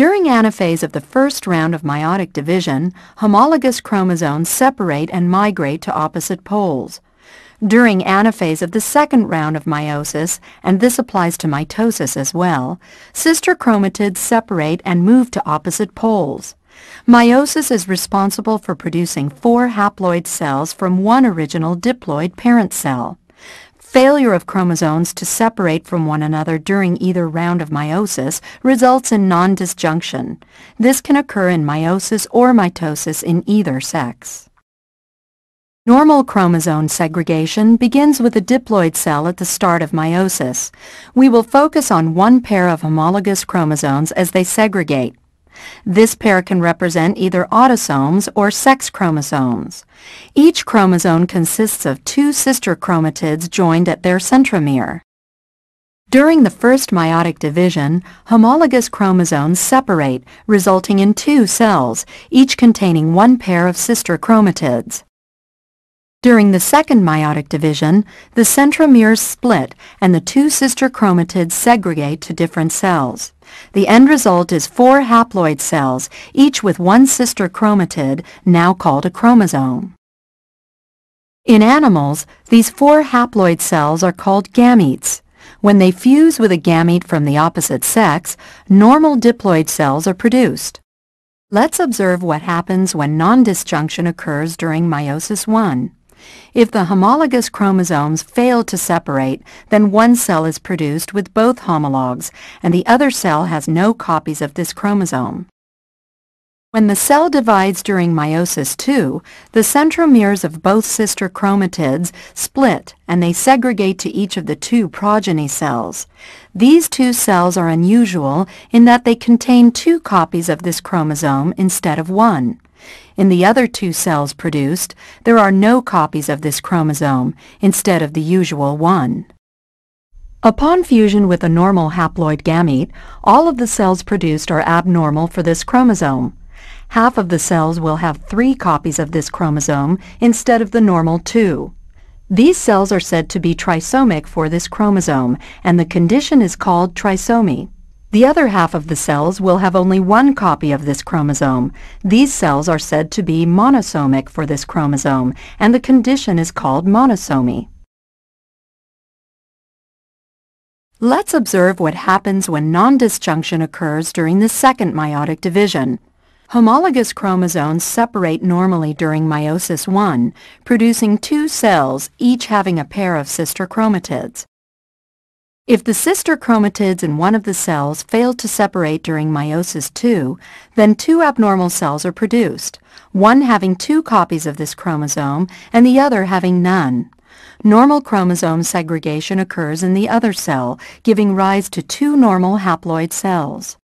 During anaphase of the first round of meiotic division, homologous chromosomes separate and migrate to opposite poles. During anaphase of the second round of meiosis, and this applies to mitosis as well, sister chromatids separate and move to opposite poles. Meiosis is responsible for producing four haploid cells from one original diploid parent cell. Failure of chromosomes to separate from one another during either round of meiosis results in non-disjunction. This can occur in meiosis or mitosis in either sex. Normal chromosome segregation begins with a diploid cell at the start of meiosis. We will focus on one pair of homologous chromosomes as they segregate, this pair can represent either autosomes or sex chromosomes. Each chromosome consists of two sister chromatids joined at their centromere. During the first meiotic division, homologous chromosomes separate, resulting in two cells, each containing one pair of sister chromatids. During the second meiotic division, the centromeres split and the two sister chromatids segregate to different cells. The end result is four haploid cells, each with one sister chromatid, now called a chromosome. In animals, these four haploid cells are called gametes. When they fuse with a gamete from the opposite sex, normal diploid cells are produced. Let's observe what happens when nondisjunction occurs during meiosis 1. If the homologous chromosomes fail to separate, then one cell is produced with both homologs, and the other cell has no copies of this chromosome. When the cell divides during meiosis II, the centromeres of both sister chromatids split and they segregate to each of the two progeny cells. These two cells are unusual in that they contain two copies of this chromosome instead of one. In the other two cells produced, there are no copies of this chromosome instead of the usual one. Upon fusion with a normal haploid gamete, all of the cells produced are abnormal for this chromosome. Half of the cells will have three copies of this chromosome instead of the normal two. These cells are said to be trisomic for this chromosome, and the condition is called trisomy. The other half of the cells will have only one copy of this chromosome. These cells are said to be monosomic for this chromosome, and the condition is called monosomy. Let's observe what happens when non-disjunction occurs during the second meiotic division. Homologous chromosomes separate normally during meiosis I, producing two cells, each having a pair of sister chromatids. If the sister chromatids in one of the cells fail to separate during meiosis II, then two abnormal cells are produced, one having two copies of this chromosome and the other having none. Normal chromosome segregation occurs in the other cell, giving rise to two normal haploid cells.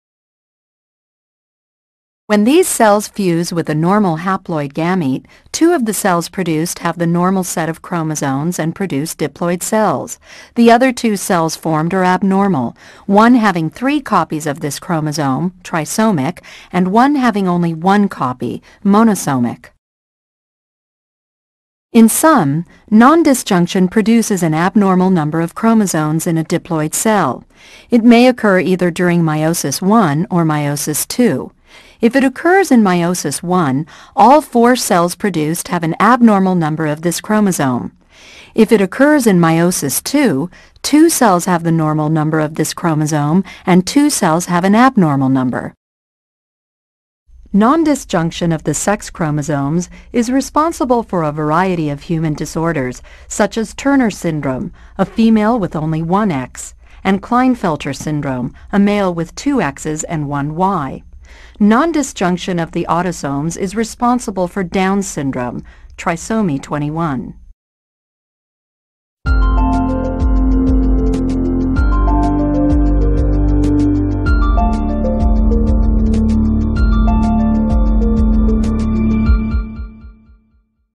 When these cells fuse with a normal haploid gamete, two of the cells produced have the normal set of chromosomes and produce diploid cells. The other two cells formed are abnormal, one having three copies of this chromosome, trisomic, and one having only one copy, monosomic. In sum, non-disjunction produces an abnormal number of chromosomes in a diploid cell. It may occur either during meiosis I or meiosis II. If it occurs in meiosis 1, all four cells produced have an abnormal number of this chromosome. If it occurs in meiosis 2, two cells have the normal number of this chromosome and two cells have an abnormal number. Non-disjunction of the sex chromosomes is responsible for a variety of human disorders, such as Turner syndrome, a female with only one X, and Klinefelter syndrome, a male with two X's and one Y. Non-disjunction of the autosomes is responsible for Down syndrome, trisomy 21.